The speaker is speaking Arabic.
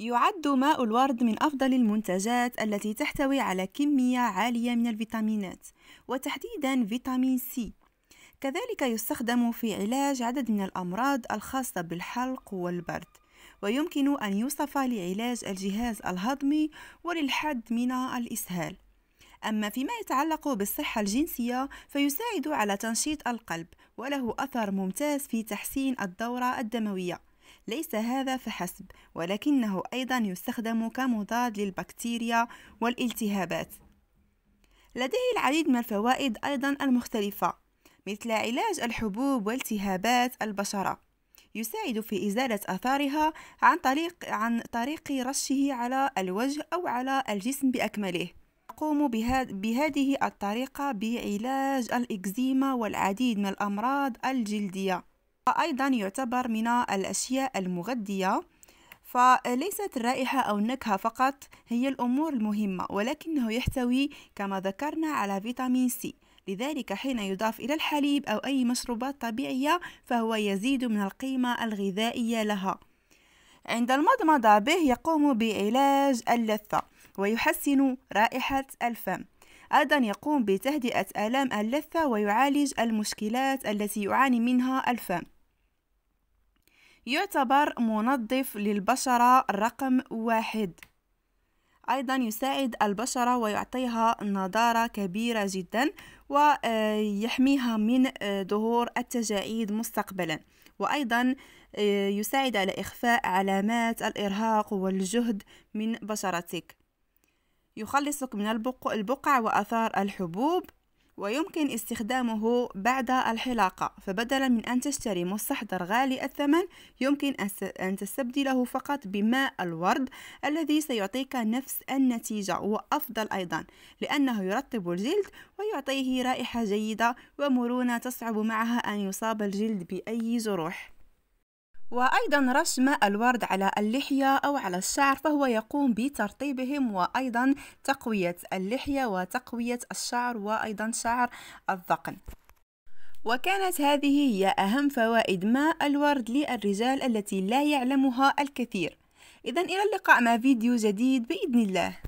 يعد ماء الورد من أفضل المنتجات التي تحتوي على كمية عالية من الفيتامينات وتحديدا فيتامين سي كذلك يستخدم في علاج عدد من الأمراض الخاصة بالحلق والبرد ويمكن أن يوصف لعلاج الجهاز الهضمي وللحد من الإسهال أما فيما يتعلق بالصحة الجنسية فيساعد على تنشيط القلب وله أثر ممتاز في تحسين الدورة الدموية ليس هذا فحسب ولكنه أيضا يستخدم كمضاد للبكتيريا والالتهابات لديه العديد من الفوائد أيضا المختلفة مثل علاج الحبوب والتهابات البشرة يساعد في إزالة أثارها عن طريق, عن طريق رشه على الوجه أو على الجسم بأكمله يقوم بهذه الطريقة بعلاج الإكزيما والعديد من الأمراض الجلدية أيضا يعتبر من الأشياء المغذية فليست الرائحة أو النكهة فقط هي الأمور المهمة ولكنه يحتوي كما ذكرنا على فيتامين سي لذلك حين يضاف إلى الحليب أو أي مشروبات طبيعية فهو يزيد من القيمة الغذائية لها عند المضمضة به يقوم بعلاج اللثة ويحسن رائحة الفم أيضا يقوم بتهدئة آلام اللثة ويعالج المشكلات التي يعاني منها الفم يعتبر منظف للبشرة رقم واحد أيضا يساعد البشرة ويعطيها نضارة كبيرة جدا ويحميها من آه، ظهور التجاعيد مستقبلا وأيضا آه، يساعد على إخفاء علامات الإرهاق والجهد من بشرتك يخلصك من البقع وأثار الحبوب ويمكن استخدامه بعد الحلاقة فبدلا من أن تشتري مستحضر غالي الثمن يمكن أن تستبدله فقط بماء الورد الذي سيعطيك نفس النتيجة وأفضل أيضا لأنه يرطب الجلد ويعطيه رائحة جيدة ومرونة تصعب معها أن يصاب الجلد بأي جروح وأيضا رسم الورد على اللحية أو على الشعر فهو يقوم بترطيبهم وأيضا تقوية اللحية وتقوية الشعر وأيضا شعر الذقن وكانت هذه هي أهم فوائد ماء الورد للرجال التي لا يعلمها الكثير إذا إلى اللقاء مع فيديو جديد بإذن الله